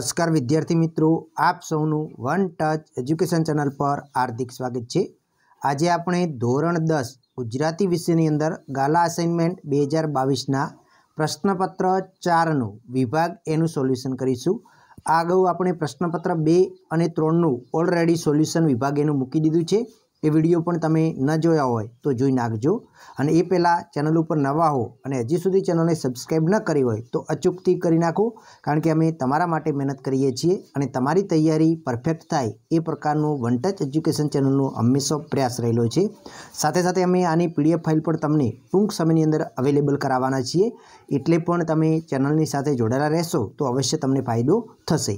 નમસ્કાર વિદ્યાર્થી મિત્રો આપ સૌનું વન ટચ એજ્યુકેશન ચેનલ પર હાર્દિક સ્વાગત છે આજે આપણે ધોરણ દસ ગુજરાતી વિષયની અંદર ગાલા અસાઇનમેન્ટ બે હજાર બાવીસના પ્રશ્નપત્ર ચારનું વિભાગ એનું સોલ્યુશન કરીશું આ અગાઉ આપણે પ્રશ્નપત્ર બે અને ત્રણનું ઓલરેડી સોલ્યુશન વિભાગ એનું મૂકી દીધું છે એ વિડીયો પણ તમે ન જોયા હોય તો જોઈ નાખજો અને એ પહેલાં ચેનલ ઉપર નવા હો અને હજી સુધી ચેનલને સબસ્ક્રાઈબ ન કરી હોય તો અચૂકથી કરી નાખો કારણ કે અમે તમારા માટે મહેનત કરીએ છીએ અને તમારી તૈયારી પરફેક્ટ થાય એ પ્રકારનું વન ટચ એજ્યુકેશન ચેનલનો હંમેશા પ્રયાસ રહેલો છે સાથે સાથે અમે આની પીડીએફ ફાઇલ પણ તમને ટૂંક સમયની અંદર અવેલેબલ કરાવવાના છીએ એટલે પણ તમે ચેનલની સાથે જોડાયેલા રહેશો તો અવશ્ય તમને ફાયદો થશે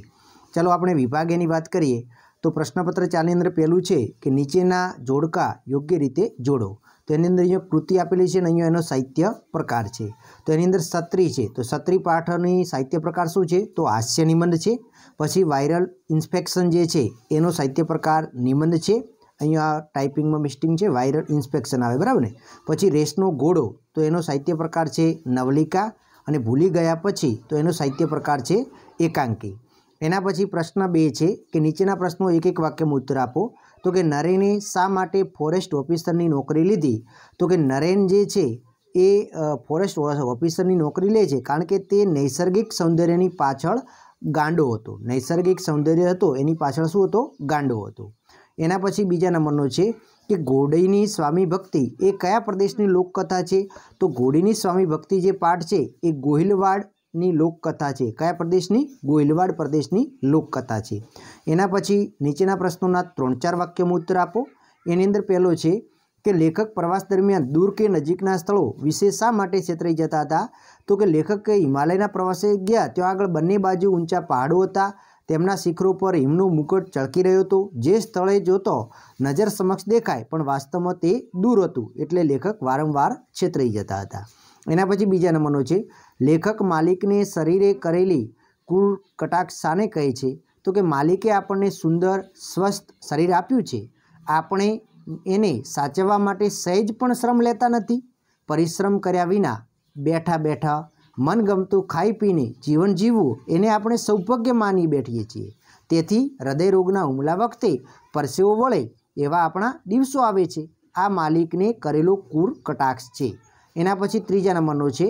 ચાલો આપણે વિભાગેની વાત કરીએ તો પ્રશ્નપત્ર ચારની અંદર પહેલું છે કે નીચેના જોડકા યોગ્ય રીતે જોડો તો એની અંદર અહીંયા કૃતિ આપેલી છે અને અહીંયા એનો સાહિત્ય પ્રકાર છે તો એની અંદર સત્રી છે તો સત્રી પાઠની સાહિત્ય પ્રકાર શું છે તો હાસ્ય નિબંધ છે પછી વાયરલ ઇન્સ્પેક્શન જે છે એનો સાહિત્ય પ્રકાર નિબંધ છે અહીંયા ટાઈપિંગમાં મિસ્ટિંગ છે વાયરલ ઇન્સ્પેક્શન આવે બરાબર ને પછી રેસનો ઘોડો તો એનો સાહિત્ય પ્રકાર છે નવલિકા અને ભૂલી ગયા પછી તો એનો સાહિત્ય પ્રકાર છે એકાંકી એના પછી પ્રશ્ન બે છે કે નીચેના પ્રશ્નો એક એક વાક્ય ઉત્તર આપો તો કે નરેને શા માટે ફોરેસ્ટ ઓફિસરની નોકરી લીધી તો કે નરેન જે છે એ ફોરેસ્ટ ઓફિસરની નોકરી લે છે કારણ કે તે નૈસર્ગિક સૌંદર્યની પાછળ ગાંડો હતો નૈસર્ગિક સૌંદર્ય હતો એની પાછળ શું હતો ગાંડો હતો એના પછી બીજા નંબરનો છે કે ઘોડીની સ્વામી ભક્તિ એ કયા પ્રદેશની લોકકથા છે તો ઘોડીની સ્વામી ભક્તિ જે પાઠ છે એ ગોહિલવાડ ની લોકકથા છે કયા પ્રદેશની ગોયલવાડ પ્રદેશની લોકકથા છે એના પછી નીચેના પ્રશ્નોના ત્રણ ચાર વાક્યમાં ઉત્તર આપો એની અંદર પહેલો છે કે લેખક પ્રવાસ દરમિયાન દૂર કે નજીકના સ્થળો વિશે શા માટે છેતરાઈ જતા હતા તો કે લેખક હિમાલયના પ્રવાસે ગયા ત્યાં આગળ બંને બાજુ ઊંચા પહાડો હતા તેમના શિખરો પર હિમનો મુકટ ચળકી રહ્યો હતો જે સ્થળે જોતો નજર સમક્ષ દેખાય પણ વાસ્તવમાં તે દૂર હતું એટલે લેખક વારંવાર છેતરાઈ જતા હતા એના પછી બીજા નંબરનો છે લેખક માલિકને શરીરે કરેલી કુળ કટાક્ષ સાને કહે છે તો કે માલિકે આપણને સુંદર સ્વસ્થ શરીર આપ્યું છે આપણે એને સાચવવા માટે સહેજ પણ શ્રમ લેતા નથી પરિશ્રમ કર્યા વિના બેઠા બેઠા મનગમતું ખાઈ પીને જીવન જીવવું એને આપણે સૌભાગ્ય માની બેઠીએ છીએ તેથી હૃદયરોગના હુમલા વખતે પરસેવો વળે એવા આપણા દિવસો આવે છે આ માલિકને કરેલો કુર કટાક્ષ છે એના પછી ત્રીજા નંબરનો છે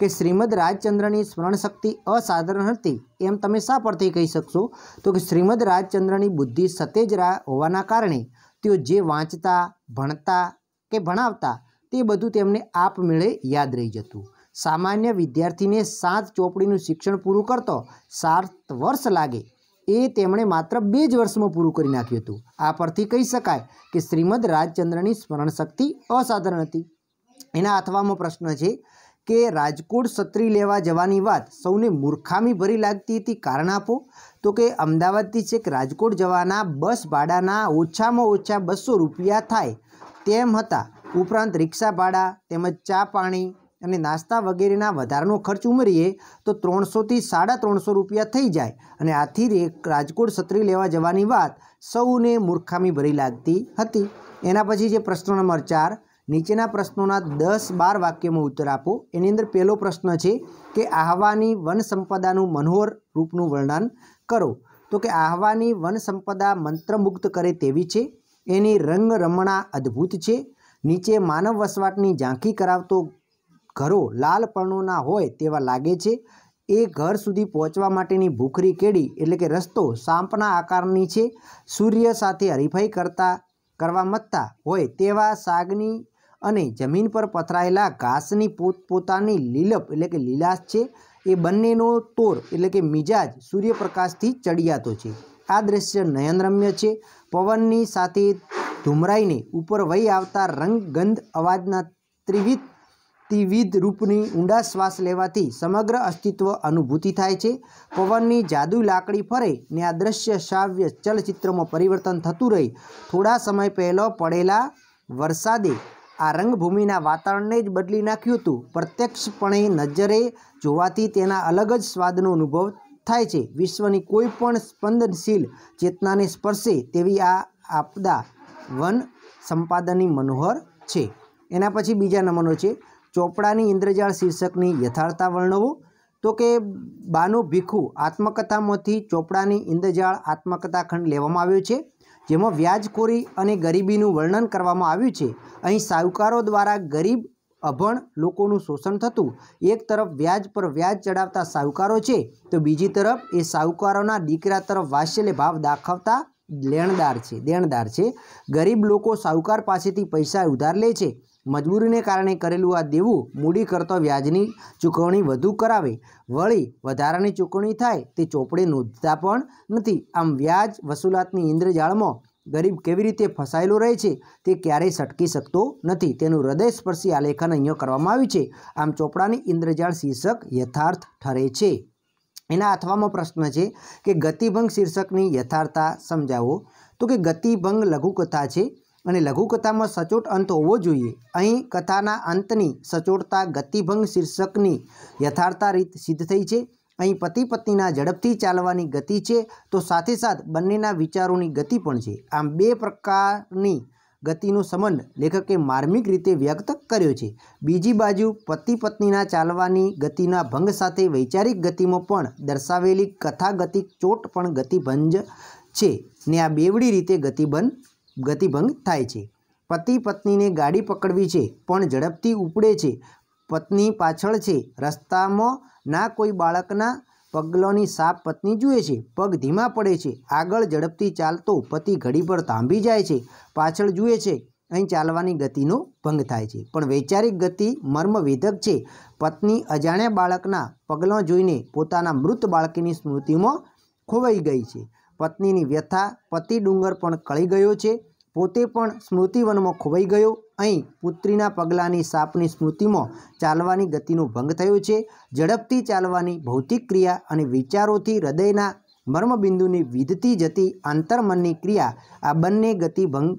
કે શ્રીમદ રાજચંદ્રની સ્મરણશક્તિ અસાધારણ હતી એમ તમે શા પરથી કહી શકશો તો કે શ્રીમદ રાજચંદ્રની બુદ્ધિ સતેજ હોવાના કારણે તેઓ જે વાંચતા ભણતા કે ભણાવતા તે બધું તેમને આપમેળે યાદ રહી જતું સામાન્ય વિદ્યાર્થીને સાત ચોપડીનું શિક્ષણ પૂરું કરતો સાત વર્ષ લાગે એ તેમણે માત્ર બે જ વર્ષમાં પૂરું કરી નાખ્યું હતું આ પરથી કહી શકાય કે શ્રીમદ રાજચંદ્રની સ્મરણશક્તિ અસાધારણ હતી એના અથવામાં પ્રશ્ન છે કે રાજકોટ સત્રી લેવા જવાની વાત સૌને મૂર્ખામી ભરી લાગતી હતી કારણ આપો તો કે અમદાવાદથી છેક રાજકોટ જવાના બસ ભાડાના ઓછામાં ઓછા બસો રૂપિયા થાય તેમ હતા ઉપરાંત રિક્ષા ભાડા તેમજ ચા પાણી અને નાસ્તા વગેરેના વધારાનો ખર્ચ ઉમેરીએ તો ત્રણસોથી સાડા ત્રણસો રૂપિયા થઈ જાય અને આથી રાજકોટ સત્રી લેવા જવાની વાત સૌને મૂર્ખામી ભરી લાગતી હતી એના પછી જે પ્રશ્ન નંબર ચાર નીચેના પ્રશ્નોના દસ બાર વાક્યમાં ઉત્તર આપો એની અંદર પહેલો પ્રશ્ન છે કે આહવાની વન સંપદાનું મનોહર રૂપનું વર્ણન કરો તો કે આહવાની વન સંપદા મંત્રમુગ્ધ કરે તેવી છે એની રંગ રમણા અદ્ભુત છે નીચે માનવ વસવાટની ઝાંખી કરાવતો ઘરો લાલ પર્ણોના હોય તેવા લાગે છે એ ઘર સુધી પહોંચવા માટેની ભૂખરી કેડી એટલે કે રસ્તો સાંપના આકારની છે સૂર્ય સાથે હરીફાઈ કરતા કરવા મથતા હોય તેવા સાગની અને જમીન પર પથરાયેલા ઘાસની પોતપોતાની લીલપ એટલે કે લીલાસ છે એ બંનેનો તોર એટલે કે મિજાજ સૂર્યપ્રકાશથી ચડિયાતો છે આ દ્રશ્ય નયનરમ્ય છે પવનની સાથે ધૂમરાઈને ઉપર વહી આવતા રંગ ગંધ અવાજના ત્રિવિધ ત્રિવિધ રૂપની ઊંડા શ્વાસ લેવાથી સમગ્ર અસ્તિત્વ અનુભૂતિ થાય છે પવનની જાદુ લાકડી ફરે ને આ દ્રશ્ય શ્રાવ્ય ચલચિત્રમાં પરિવર્તન થતું રહી થોડા સમય પહેલો પડેલા વરસાદે આ રંગભૂમિના વાતાવરણને જ બદલી નાખ્યું હતું પ્રત્યક્ષપણે નજરે જોવાથી તેના અલગ જ સ્વાદનો અનુભવ થાય છે વિશ્વની કોઈ પણ સ્પંદનશીલ ચેતનાને સ્પર્શે તેવી આ આપદા વન સંપાદનની મનોહર છે એના પછી બીજા નંબરનો છે ચોપડાની ઇન્દ્રજાળ શીર્ષકની યથાર્થતા વર્ણવો તો કે બાનો ભીખુ આત્મકથામાંથી ચોપડાની ઇન્દ્રજાળ આત્મકથા ખંડ લેવામાં આવ્યો છે જેમાં વ્યાજખોરી અને ગરીબીનું વર્ણન કરવામાં આવ્યું છે અહીં સાહુકારો દ્વારા ગરીબ અભણ લોકોનું શોષણ થતું એક તરફ વ્યાજ પર વ્યાજ ચડાવતા સાહુકારો છે તો બીજી તરફ એ સાહુકારોના દીકરા તરફ વાત્સલ્ય ભાવ દાખવતા લેણદાર છે દેણદાર છે ગરીબ લોકો સાહુકાર પાસેથી પૈસા ઉધાર લે છે મજબૂરીને કારણે કરેલું આ દેવું મૂડી કરતો વ્યાજની ચૂકવણી વધુ કરાવે વળી વધારાની ચૂકવણી થાય તે ચોપડે નોંધતા પણ નથી આમ વ્યાજ વસૂલાતની ઇન્દ્રજાળમાં ગરીબ કેવી રીતે ફસાયેલો રહે છે તે ક્યારેય સટકી શકતો નથી તેનું હૃદયસ્પર્શી આલેખન અહીંયા કરવામાં આવ્યું છે આમ ચોપડાની ઇન્દ્રજાળ શીર્ષક યથાર્થ ઠરે છે એના અથવામાં પ્રશ્ન છે કે ગતિભંગ શીર્ષકની યથાર્થતા સમજાવો તો કે ગતિભંગ લઘુકથા છે અને લઘુકથામાં સચોટ અંત હોવો જોઈએ અહીં કથાના અંતની સચોટતા ગતિભંગ શીર્ષકની યથાર્થતા રીત સિદ્ધ થઈ છે અહીં પતિ પત્નીના ઝડપથી ચાલવાની ગતિ છે તો સાથે સાથ બંનેના વિચારોની ગતિ પણ છે આમ બે પ્રકારની ગતિનો સંબંધ લેખકે માર્મિક રીતે વ્યક્ત કર્યો છે બીજી બાજુ પતિ પત્નીના ચાલવાની ગતિના ભંગ સાથે વૈચારિક ગતિમાં પણ દર્શાવેલી કથાગતિક ચોટ પણ ગતિભંજ છે ને આ બેવડી રીતે ગતિબંધ ગતિભંગ થાય છે પતિ પત્નીને ગાડી પકડવી છે પણ ઝડપથી ઉપડે છે પત્ની પાછળ છે રસ્તામાં ના કોઈ બાળકના પગલોની સાપ પત્ની જુએ છે પગ ધીમા પડે છે આગળ ઝડપથી ચાલતો પતિ ઘડી પર તાંભી જાય છે પાછળ જુએ છે અહીં ચાલવાની ગતિનો ભંગ થાય છે પણ વૈચારિક ગતિ મર્મવેધક છે પત્ની અજાણ્યા બાળકના પગલો જોઈને પોતાના મૃત બાળકીની સ્મૃતિમાં ખોવાઈ ગઈ છે પત્નીની વ્યથા પતિ ડુંગર પણ કળી ગયો છે પોતે પણ સ્મૃતિવનમાં ખોવાઈ ગયો અહીં પુત્રીના પગલાંની સાપની સ્મૃતિમાં ચાલવાની ગતિનો ભંગ થયો છે ઝડપથી ચાલવાની ભૌતિક ક્રિયા અને વિચારોથી હૃદયના મર્મબિંદુની વિધતી જતી આંતરમનની ક્રિયા આ બંને ગતિભંગ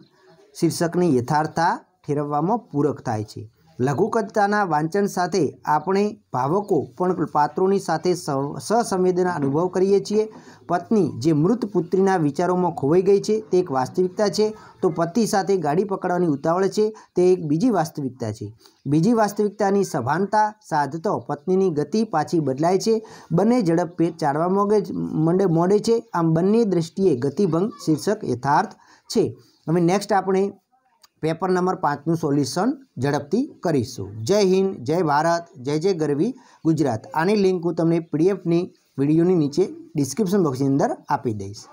શીર્ષકની યથાર્થતા ઠેરવવામાં પૂરક થાય છે લઘુકથાના વાંચન સાથે આપણે ભાવકો પણ પાત્રોની સાથે સહસંવેદના અનુભવ કરીએ છીએ પત્ની જે મૃત પુત્રીના વિચારોમાં ખોવાઈ ગઈ છે તે એક વાસ્તવિકતા છે તો પતિ સાથે ગાડી પકડવાની ઉતાવળ છે તે એક બીજી વાસ્તવિકતા છે બીજી વાસ્તવિકતાની સભાનતા સાધતો પત્નીની ગતિ પાછી બદલાય છે બંને ઝડપે ચાલવા મોગે મંડે મોડે છે આમ બંને દ્રષ્ટિએ ગતિભંગ શીર્ષક યથાર્થ છે હવે નેક્સ્ટ આપણે પેપર નંબર પાંચનું સોલ્યુશન ઝડપથી કરીશું જય હિન્દ જય ભારત જય જય ગરવી ગુજરાત આની લિંક હું તમને પીડીએફની વિડીયોની નીચે ડિસ્ક્રિપ્શન બોક્સની અંદર આપી દઈશ